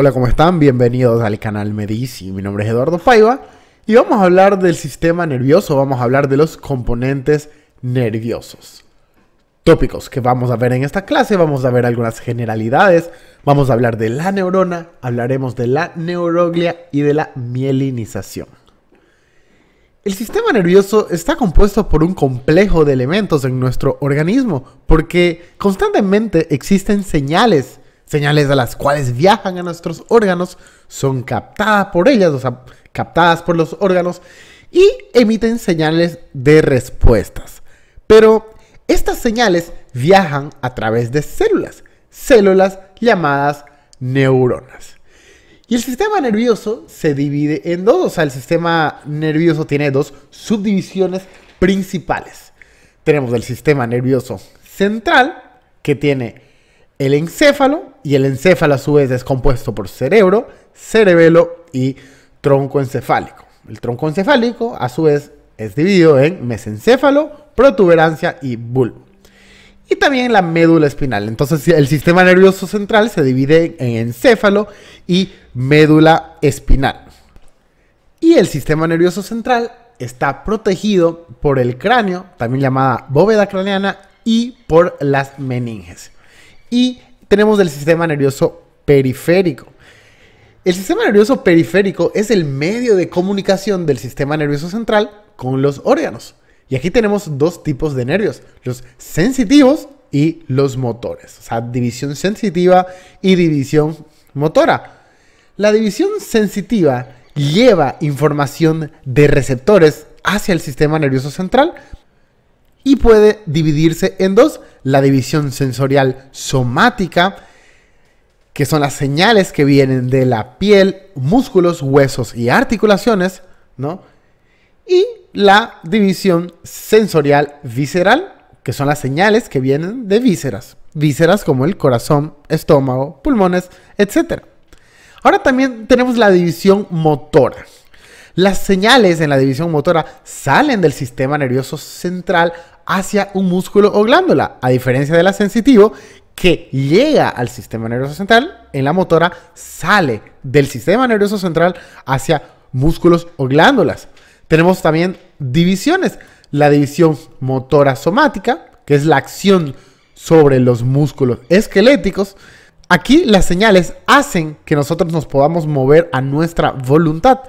Hola, ¿cómo están? Bienvenidos al canal Medici. Mi nombre es Eduardo Faiba y vamos a hablar del sistema nervioso, vamos a hablar de los componentes nerviosos. Tópicos que vamos a ver en esta clase, vamos a ver algunas generalidades, vamos a hablar de la neurona, hablaremos de la neuroglia y de la mielinización. El sistema nervioso está compuesto por un complejo de elementos en nuestro organismo porque constantemente existen señales Señales a las cuales viajan a nuestros órganos son captadas por ellas, o sea, captadas por los órganos y emiten señales de respuestas. Pero estas señales viajan a través de células, células llamadas neuronas. Y el sistema nervioso se divide en dos, o sea, el sistema nervioso tiene dos subdivisiones principales. Tenemos el sistema nervioso central, que tiene el encéfalo y el encéfalo a su vez es compuesto por cerebro, cerebelo y tronco encefálico. El tronco encefálico a su vez es dividido en mesencéfalo, protuberancia y bulbo. Y también la médula espinal. Entonces el sistema nervioso central se divide en encéfalo y médula espinal. Y el sistema nervioso central está protegido por el cráneo, también llamada bóveda craneana, y por las meninges. Y tenemos el sistema nervioso periférico. El sistema nervioso periférico es el medio de comunicación del sistema nervioso central con los órganos. Y aquí tenemos dos tipos de nervios, los sensitivos y los motores. O sea, división sensitiva y división motora. La división sensitiva lleva información de receptores hacia el sistema nervioso central y puede dividirse en dos, la división sensorial somática, que son las señales que vienen de la piel, músculos, huesos y articulaciones, ¿no? Y la división sensorial visceral, que son las señales que vienen de vísceras, vísceras como el corazón, estómago, pulmones, etc. Ahora también tenemos la división motora. Las señales en la división motora salen del sistema nervioso central hacia un músculo o glándula, a diferencia de la sensitivo que llega al sistema nervioso central, en la motora sale del sistema nervioso central hacia músculos o glándulas. Tenemos también divisiones, la división motora somática, que es la acción sobre los músculos esqueléticos. Aquí las señales hacen que nosotros nos podamos mover a nuestra voluntad.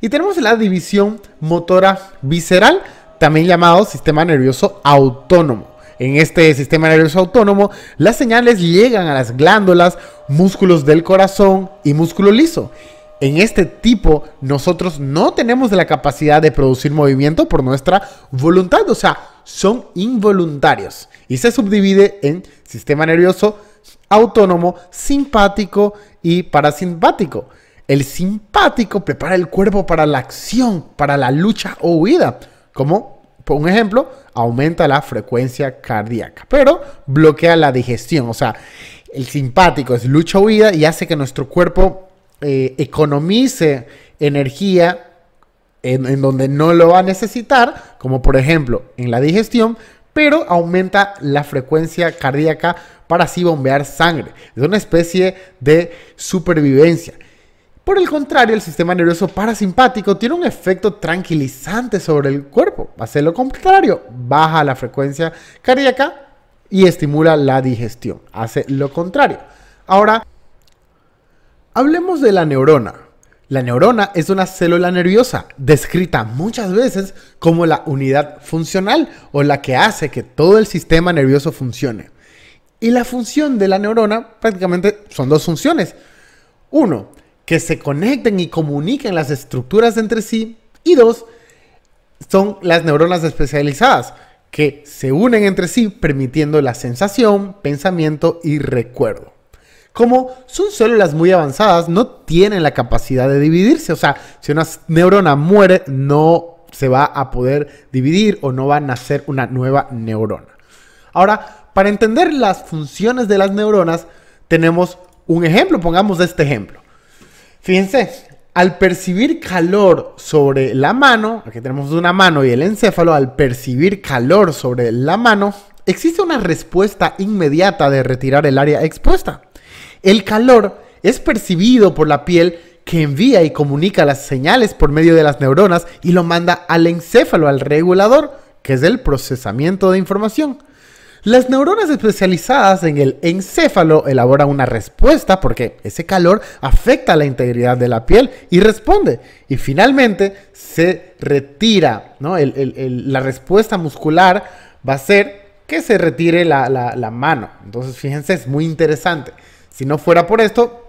Y tenemos la división motora visceral, también llamado sistema nervioso autónomo. En este sistema nervioso autónomo, las señales llegan a las glándulas, músculos del corazón y músculo liso. En este tipo, nosotros no tenemos la capacidad de producir movimiento por nuestra voluntad, o sea, son involuntarios. Y se subdivide en sistema nervioso autónomo, simpático y parasimpático. El simpático prepara el cuerpo para la acción, para la lucha o huida como, por un ejemplo, aumenta la frecuencia cardíaca, pero bloquea la digestión. O sea, el simpático es lucha huida y hace que nuestro cuerpo eh, economice energía en, donde no lo va a necesitar, como por ejemplo en la digestión, pero aumenta la frecuencia cardíaca para así bombear sangre. Es una especie de supervivencia. Por el contrario, el sistema nervioso parasimpático tiene un efecto tranquilizante sobre el cuerpo. Hace lo contrario, baja la frecuencia cardíaca y estimula la digestión. Hace lo contrario. Ahora, hablemos de la neurona. La neurona es una célula nerviosa, descrita muchas veces como la unidad funcional o la que hace que todo el sistema nervioso funcione. Y la función de la neurona prácticamente son dos funciones. Uno, que se conecten y comuniquen las estructuras entre sí. Y dos, son las neuronas especializadas, que se unen entre sí permitiendo la sensación, pensamiento y recuerdo. Como son células muy avanzadas, no tienen la capacidad de dividirse. O sea, si una neurona muere, no se va a poder dividir o no va a nacer una nueva neurona. Ahora, para entender las funciones de las neuronas, tenemos un ejemplo. Pongamos este ejemplo. Fíjense, al percibir calor sobre la mano, aquí tenemos una mano y el encéfalo, al percibir calor sobre la mano, existe una respuesta inmediata de retirar el área expuesta. El calor es percibido por la piel que envía y comunica las señales por medio de las neuronas y lo manda al encéfalo, al regulador, que es el procesamiento de información. Las neuronas especializadas en el encéfalo elaboran una respuesta porque ese calor afecta la integridad de la piel y responde. Y finalmente se retira, la respuesta muscular va a ser que se retire la, la mano. Entonces, fíjense, es muy interesante. Si no fuera por esto,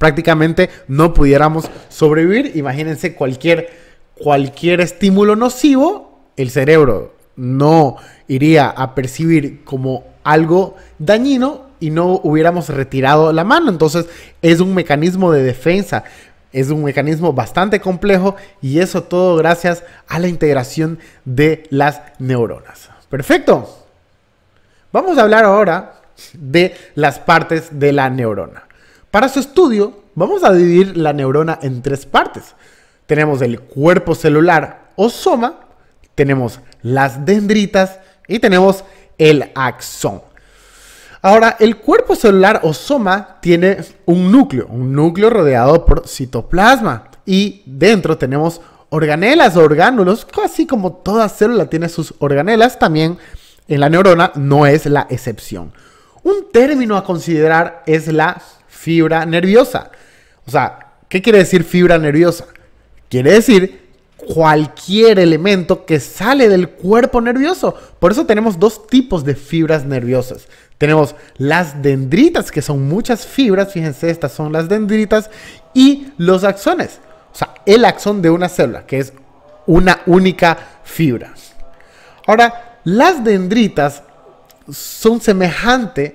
prácticamente no pudiéramos sobrevivir. Imagínense cualquier, cualquier estímulo nocivo, el cerebro no iría a percibir como algo dañino y no hubiéramos retirado la mano. Entonces es un mecanismo de defensa, es un mecanismo bastante complejo y eso todo gracias a la integración de las neuronas. Perfecto. Vamos a hablar ahora de las partes de la neurona. Para su estudio, vamos a dividir la neurona en tres partes. Tenemos el cuerpo celular o soma, tenemos las dendritas y tenemos el axón. Ahora, el cuerpo celular o soma tiene un núcleo, un núcleo rodeado por citoplasma y dentro tenemos organelas orgánulos, así como toda célula tiene sus organelas, también en la neurona no es la excepción. Un término a considerar es la fibra nerviosa. O sea, ¿qué quiere decir fibra nerviosa? Quiere decir cualquier elemento que sale del cuerpo nervioso. Por eso tenemos dos tipos de fibras nerviosas. Tenemos las dendritas, que son muchas fibras, fíjense, estas son las dendritas, y los axones. O sea, el axón de una célula, que es una única fibra. Ahora, las dendritas son semejantes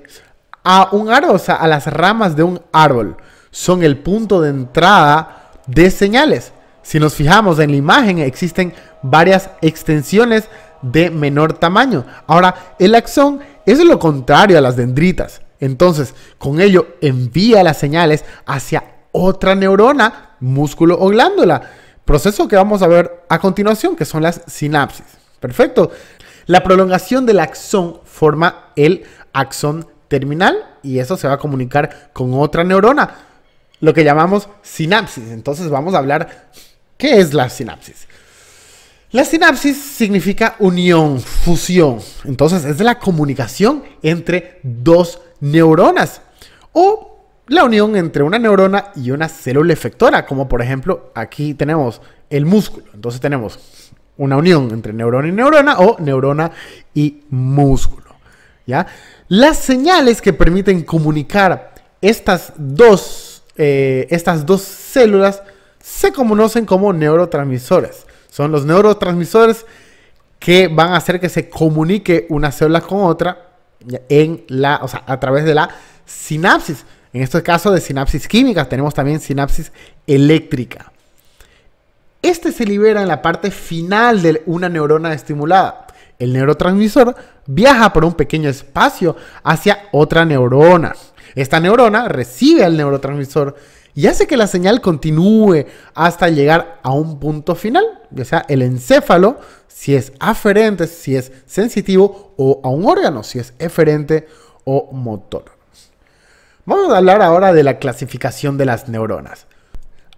a un árbol, o sea, a las ramas de un árbol. Son el punto de entrada de señales. Si nos fijamos en la imagen existen varias extensiones de menor tamaño. Ahora, el axón es lo contrario a las dendritas. Entonces, con ello envía las señales hacia otra neurona, músculo o glándula. Proceso que vamos a ver a continuación, que son las sinapsis. Perfecto. La prolongación del axón forma el axón terminal y eso se va a comunicar con otra neurona, lo que llamamos sinapsis. Entonces vamos a hablar ¿Qué es la sinapsis? La sinapsis significa unión, fusión. Entonces es la comunicación entre dos neuronas o la unión entre una neurona y una célula efectora, como por ejemplo aquí tenemos el músculo. Entonces tenemos una unión entre neurona y neurona o neurona y músculo. ¿ya? Las señales que permiten comunicar estas dos, eh, estas dos células se conocen como neurotransmisores. Son los neurotransmisores que van a hacer que se comunique una célula con otra en la, a través de la sinapsis. En este caso de sinapsis químicas tenemos también sinapsis eléctrica. Este se libera en la parte final de una neurona estimulada. El neurotransmisor viaja por un pequeño espacio hacia otra neurona. Esta neurona recibe al neurotransmisor y hace que la señal continúe hasta llegar a un punto final, ya sea el encéfalo, si es aferente, si es sensitivo, o a un órgano, si es eferente o motor. Vamos a hablar ahora de la clasificación de las neuronas.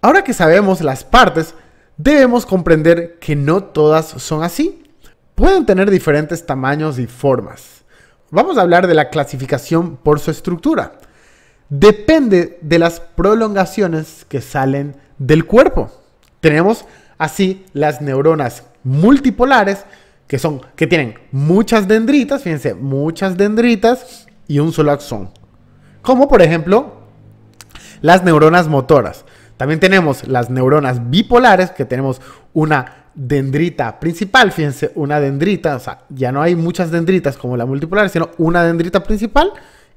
Ahora que sabemos las partes, debemos comprender que no todas son así. Pueden tener diferentes tamaños y formas. Vamos a hablar de la clasificación por su estructura depende de las prolongaciones que salen del cuerpo. Tenemos así las neuronas multipolares que son que tienen muchas dendritas, fíjense, muchas dendritas y un solo axón. Como por ejemplo las neuronas motoras. También tenemos las neuronas bipolares que tenemos una dendrita principal, fíjense, una dendrita, o sea, ya no hay muchas dendritas como la multipolar, sino una dendrita principal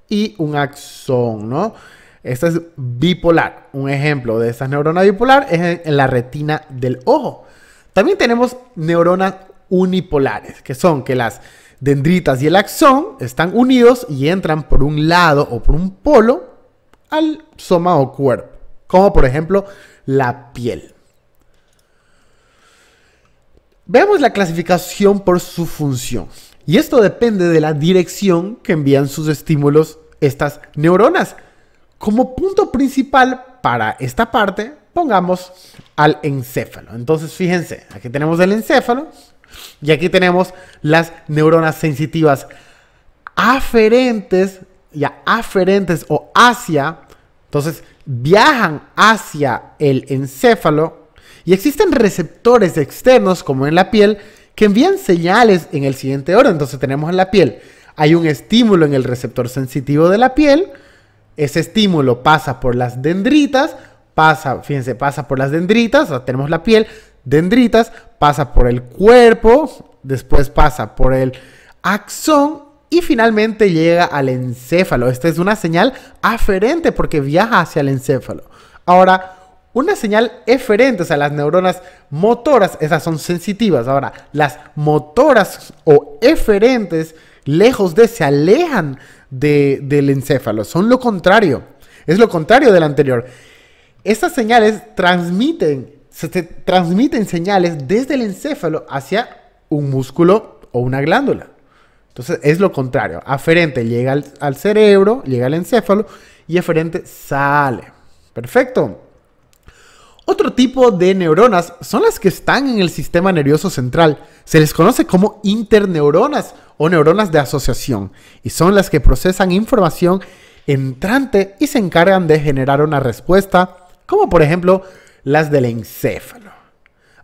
y un axón, ¿no? Esta es bipolar. Un ejemplo de esta neurona bipolar es en la retina del ojo. También tenemos neuronas unipolares, que son que las dendritas y el axón están unidos y entran por un lado o por un polo al soma o cuerpo, como por ejemplo la piel. Veamos la clasificación por su función. Y esto depende de la dirección que envían sus estímulos estas neuronas. Como punto principal para esta parte, pongamos al encéfalo. Entonces, fíjense, aquí tenemos el encéfalo y aquí tenemos las neuronas sensitivas aferentes, ya aferentes o hacia. Entonces, viajan hacia el encéfalo y existen receptores externos, como en la piel, que envían señales en el siguiente oro. Entonces tenemos en la piel, hay un estímulo en el receptor sensitivo de la piel, ese estímulo pasa por las dendritas, pasa, fíjense, pasa por las dendritas, tenemos la piel, dendritas, pasa por el cuerpo, después pasa por el axón y finalmente llega al encéfalo. Esta es una señal aferente porque viaja hacia el encéfalo. Ahora, una señal eferente, o sea, las neuronas motoras, esas son sensitivas. Ahora, las motoras o eferentes, lejos de, se alejan del encéfalo, son lo contrario, es lo contrario del anterior. Estas señales transmiten, se transmiten señales desde el encéfalo hacia un músculo o una glándula. Entonces es lo contrario, aferente llega al, al cerebro, llega al encéfalo y eferente sale. Perfecto. Otro tipo de neuronas son las que están en el sistema nervioso central. Se les conoce como interneuronas o neuronas de asociación y son las que procesan información entrante y se encargan de generar una respuesta, como por ejemplo las del encéfalo.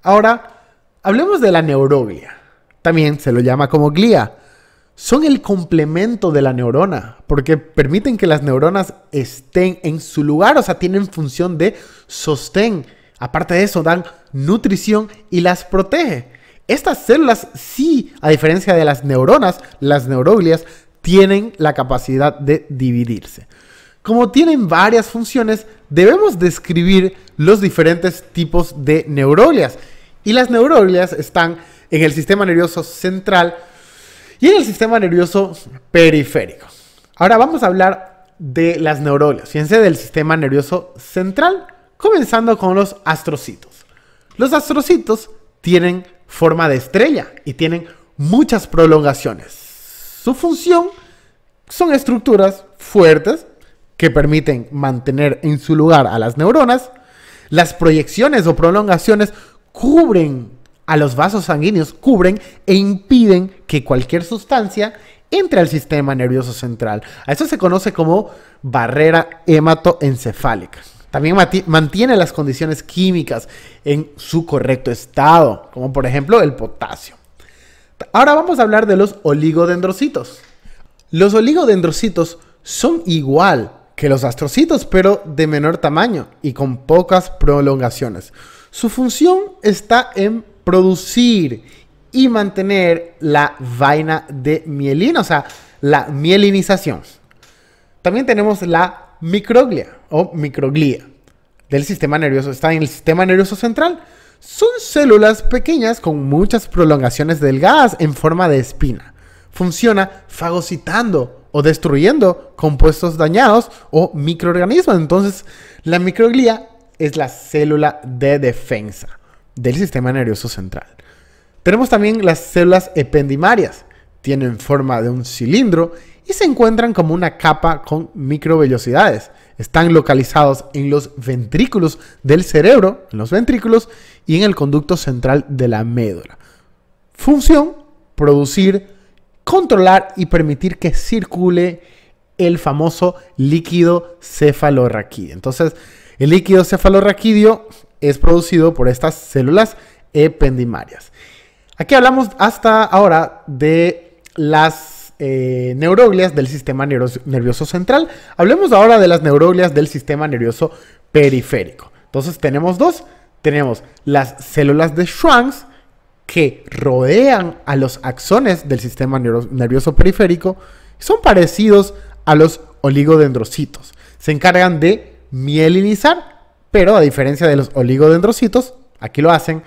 Ahora, hablemos de la neuroglia. También se lo llama como glía son el complemento de la neurona, porque permiten que las neuronas estén en su lugar, o sea, tienen función de sostén. Aparte de eso, dan nutrición y las protege. Estas células sí, a diferencia de las neuronas, las neuroglias tienen la capacidad de dividirse. Como tienen varias funciones, debemos describir los diferentes tipos de neuroglias. Y las neuroglias están en el sistema nervioso central, y el sistema nervioso periférico. Ahora vamos a hablar de las neuronas, fíjense del sistema nervioso central, comenzando con los astrocitos. Los astrocitos tienen forma de estrella y tienen muchas prolongaciones. Su función son estructuras fuertes que permiten mantener en su lugar a las neuronas. Las proyecciones o prolongaciones cubren a los vasos sanguíneos cubren e impiden que cualquier sustancia entre al sistema nervioso central. A eso se conoce como barrera hematoencefálica. También mantiene las condiciones químicas en su correcto estado, como por ejemplo el potasio. Ahora vamos a hablar de los oligodendrocitos. Los oligodendrocitos son igual que los astrocitos, pero de menor tamaño y con pocas prolongaciones. Su función está en producir y mantener la vaina de mielina, o sea, la mielinización. También tenemos la microglia o microglía del sistema nervioso. Está en el sistema nervioso central. Son células pequeñas con muchas prolongaciones delgadas en forma de espina. Funciona fagocitando o destruyendo compuestos dañados o microorganismos. Entonces, la microglía es la célula de defensa del sistema nervioso central. Tenemos también las células ependimarias. Tienen forma de un cilindro y se encuentran como una capa con microvellosidades. Están localizados en los ventrículos del cerebro, en los ventrículos y en el conducto central de la médula. Función, producir, controlar y permitir que circule el famoso líquido cefalorraquídeo. Entonces, el líquido cefalorraquídeo es producido por estas células ependimarias. Aquí hablamos hasta ahora de las eh, neuroglias del sistema nervioso central. Hablemos ahora de las neuroglias del sistema nervioso periférico. Entonces tenemos dos. Tenemos las células de Schwann que rodean a los axones del sistema nervioso periférico. Son parecidos a los oligodendrocitos. Se encargan de mielinizar pero a diferencia de los oligodendrocitos, aquí lo hacen,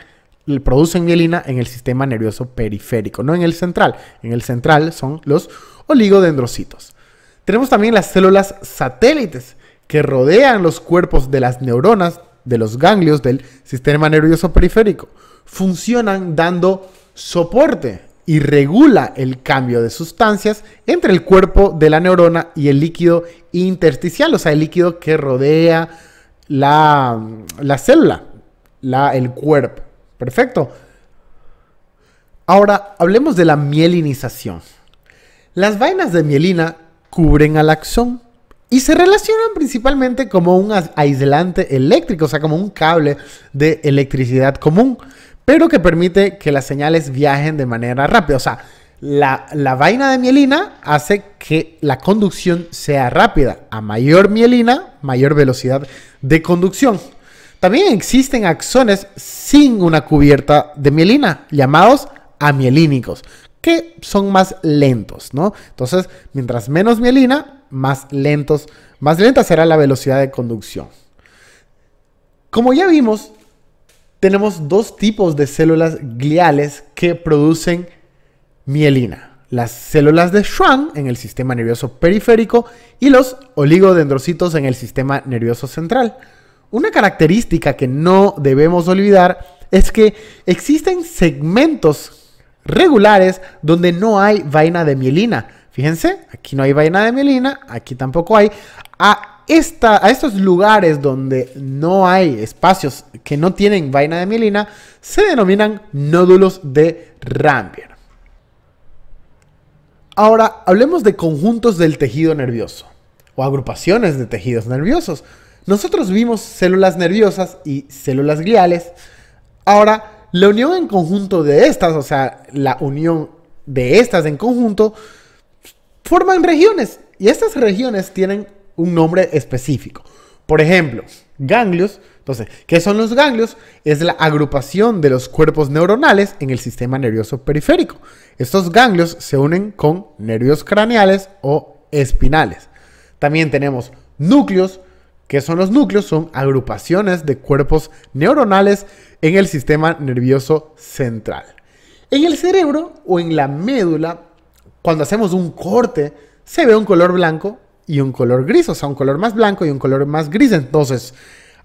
producen mielina en el sistema nervioso periférico, no en el central. En el central son los oligodendrocitos. Tenemos también las células satélites que rodean los cuerpos de las neuronas de los ganglios del sistema nervioso periférico. Funcionan dando soporte y regula el cambio de sustancias entre el cuerpo de la neurona y el líquido intersticial, o sea, el líquido que rodea la, célula, la, el cuerpo. Perfecto. Ahora, hablemos de la mielinización. Las vainas de mielina cubren al axón y se relacionan principalmente como un aislante eléctrico, o sea, como un cable de electricidad común, pero que permite que las señales viajen de manera rápida. O sea, la, vaina de mielina hace que la conducción sea rápida. A mayor mielina, mayor velocidad de conducción. También existen axones sin una cubierta de mielina, llamados amielínicos, que son más lentos, ¿no? Entonces, mientras menos mielina, más lentos, más lenta será la velocidad de conducción. Como ya vimos, tenemos dos tipos de células gliales que producen mielina, las células de Schwann en el sistema nervioso periférico y los oligodendrocitos en el sistema nervioso central. Una característica que no debemos olvidar es que existen segmentos regulares donde no hay vaina de mielina. Fíjense, aquí no hay vaina de mielina, aquí tampoco hay. A, esta, a estos lugares donde no hay espacios que no tienen vaina de mielina se denominan nódulos de Rambier. Ahora, hablemos de conjuntos del tejido nervioso o agrupaciones de tejidos nerviosos. Nosotros vimos células nerviosas y células gliales. Ahora, la unión en conjunto de estas, o sea, la unión de estas en conjunto, forman regiones. Y estas regiones tienen un nombre específico. Por ejemplo, ganglios. Entonces, ¿qué son los ganglios? Es la agrupación de los cuerpos neuronales en el sistema nervioso periférico. Estos ganglios se unen con nervios craneales o espinales. También tenemos núcleos. ¿Qué son los núcleos? Son agrupaciones de cuerpos neuronales en el sistema nervioso central. En el cerebro o en la médula, cuando hacemos un corte, se ve un color blanco y un color gris, o sea, un color más blanco y un color más gris. Entonces,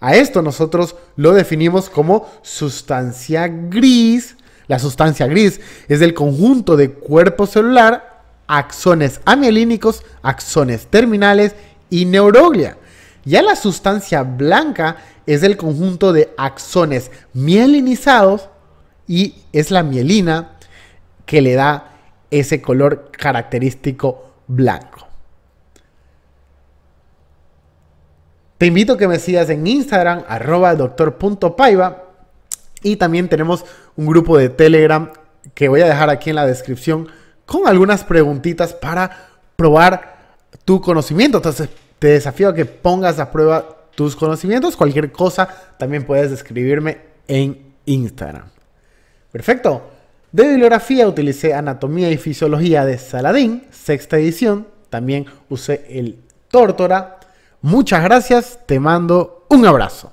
a esto nosotros lo definimos como sustancia gris. La sustancia gris es el conjunto de cuerpo celular, axones amielínicos, axones terminales y neuroglia. Ya la sustancia blanca es el conjunto de axones mielinizados y es la mielina que le da ese color característico blanco. Te invito a que me sigas en Instagram, arroba doctor.paiva. Y también tenemos un grupo de Telegram que voy a dejar aquí en la descripción con algunas preguntitas para probar tu conocimiento. Entonces, te desafío a que pongas a prueba tus conocimientos. Cualquier cosa, también puedes escribirme en Instagram. Perfecto. De bibliografía utilicé Anatomía y Fisiología de Saladín, sexta edición. También usé el Tórtora, Muchas gracias, te mando un abrazo.